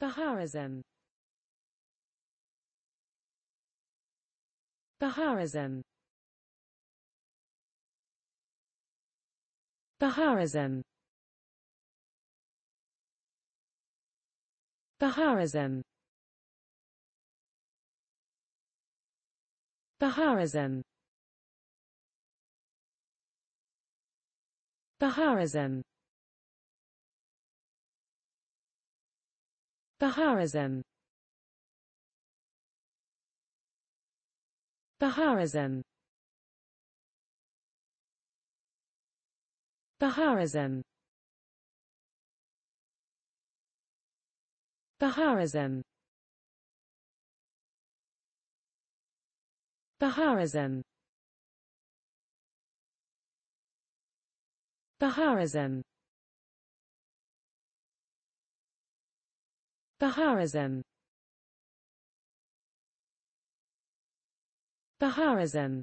Bahá'ism Bahá'ism Bahá'ism Bahá'ism Bahá'ism Bahá'ism Bahá'ism Bahá'ism Bahá'ism Bahá'ism Bahá'ism Bahá'ism Bahá'ism Bahá'ism